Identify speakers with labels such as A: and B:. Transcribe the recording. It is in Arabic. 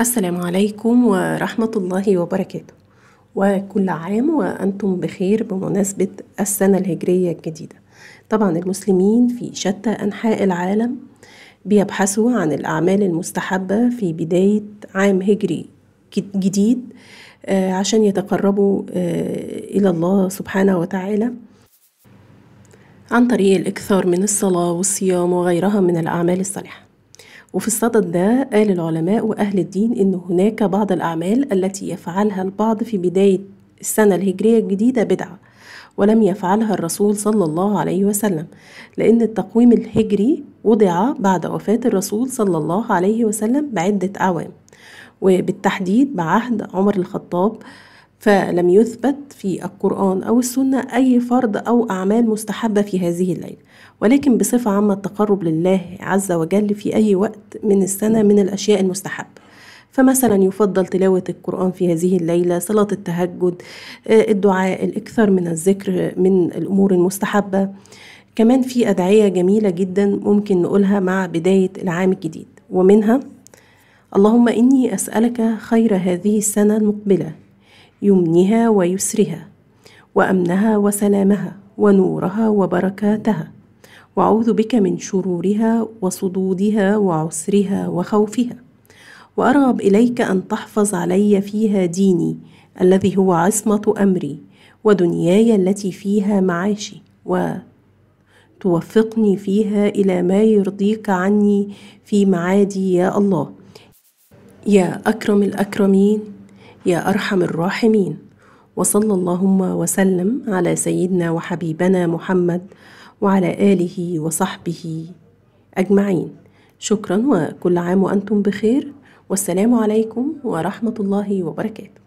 A: السلام عليكم ورحمة الله وبركاته وكل عام وأنتم بخير بمناسبة السنة الهجرية الجديدة طبعا المسلمين في شتى أنحاء العالم بيبحثوا عن الأعمال المستحبة في بداية عام هجري جديد آه، عشان يتقربوا آه، إلى الله سبحانه وتعالى عن طريق الإكثار من الصلاة والصيام وغيرها من الأعمال الصالحة وفي الصدد ده قال العلماء وأهل الدين إن هناك بعض الأعمال التي يفعلها البعض في بداية السنة الهجرية الجديدة بدعة ولم يفعلها الرسول صلى الله عليه وسلم لأن التقويم الهجري وضع بعد وفاة الرسول صلى الله عليه وسلم بعدة أعوام وبالتحديد بعهد عمر الخطاب فلم يثبت في القرآن أو السنة أي فرض أو أعمال مستحبة في هذه الليلة ولكن بصفة عامة التقرب لله عز وجل في أي وقت من السنة من الأشياء المستحبة فمثلا يفضل تلاوة القرآن في هذه الليلة صلاة التهجد آه، الدعاء الإكثر من الذكر من الأمور المستحبة كمان في أدعية جميلة جدا ممكن نقولها مع بداية العام الجديد ومنها اللهم إني أسألك خير هذه السنة المقبلة يمنها ويسرها وامنها وسلامها ونورها وبركاتها واعوذ بك من شرورها وصدودها وعسرها وخوفها وارغب اليك ان تحفظ علي فيها ديني الذي هو عصمه امري ودنياي التي فيها معاشي وتوفقني فيها الى ما يرضيك عني في معادي يا الله يا اكرم الاكرمين يا ارحم الراحمين وصلى اللهم وسلم على سيدنا وحبيبنا محمد وعلى اله وصحبه اجمعين شكرا وكل عام وانتم بخير والسلام عليكم ورحمه الله وبركاته